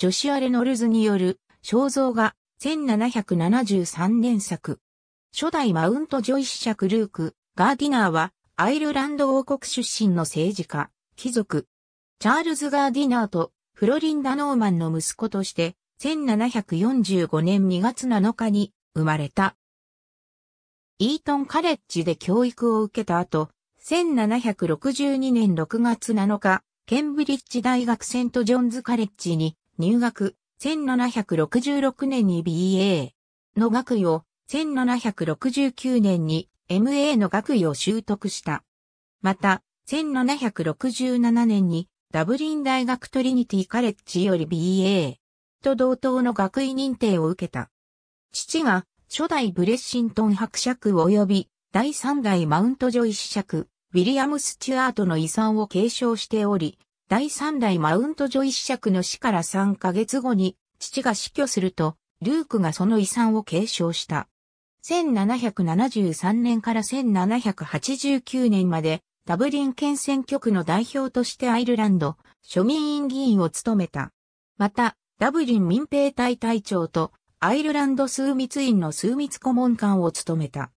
ジョシュア・レノルズによる肖像画1773年作。初代マウント・ジョイシシャク・ルーク・ガーディナーはアイルランド王国出身の政治家、貴族。チャールズ・ガーディナーとフロリンダ・ノーマンの息子として1745年2月7日に生まれた。イートンカレッジで教育を受けた後、1762年6月7日、ケンブリッジ大学セントジョンズカレッジに入学、1766年に BA の学位を、1769年に MA の学位を習得した。また、1767年にダブリン大学トリニティカレッジより BA と同等の学位認定を受けた。父が初代ブレッシントン伯爵及び第三代マウントジョイ子爵、ウィリアム・スチュアートの遺産を継承しており、第3代マウントジョイ子爵の死から3ヶ月後に、父が死去すると、ルークがその遺産を継承した。1773年から1789年まで、ダブリン県選挙区の代表としてアイルランド、庶民院議員を務めた。また、ダブリン民兵隊隊長と、アイルランド数密院の数密顧問官を務めた。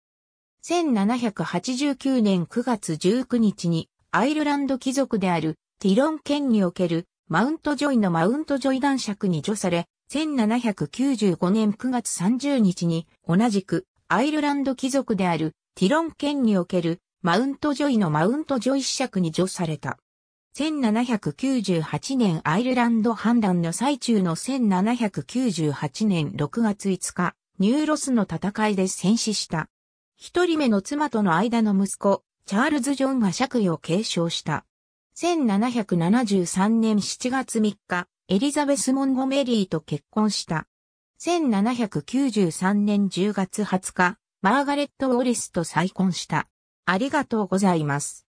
1789年9月19日に、アイルランド貴族であるティロン県におけるマウントジョイのマウントジョイ男爵に除され、1795年9月30日に同じくアイルランド貴族であるティロン県におけるマウントジョイのマウントジョイ子爵に除された。1798年アイルランド反乱の最中の1798年6月5日、ニューロスの戦いで戦死した。一人目の妻との間の息子、チャールズ・ジョンが爵位を継承した。1773年7月3日、エリザベス・モンゴメリーと結婚した。1793年10月20日、マーガレット・ウォリスと再婚した。ありがとうございます。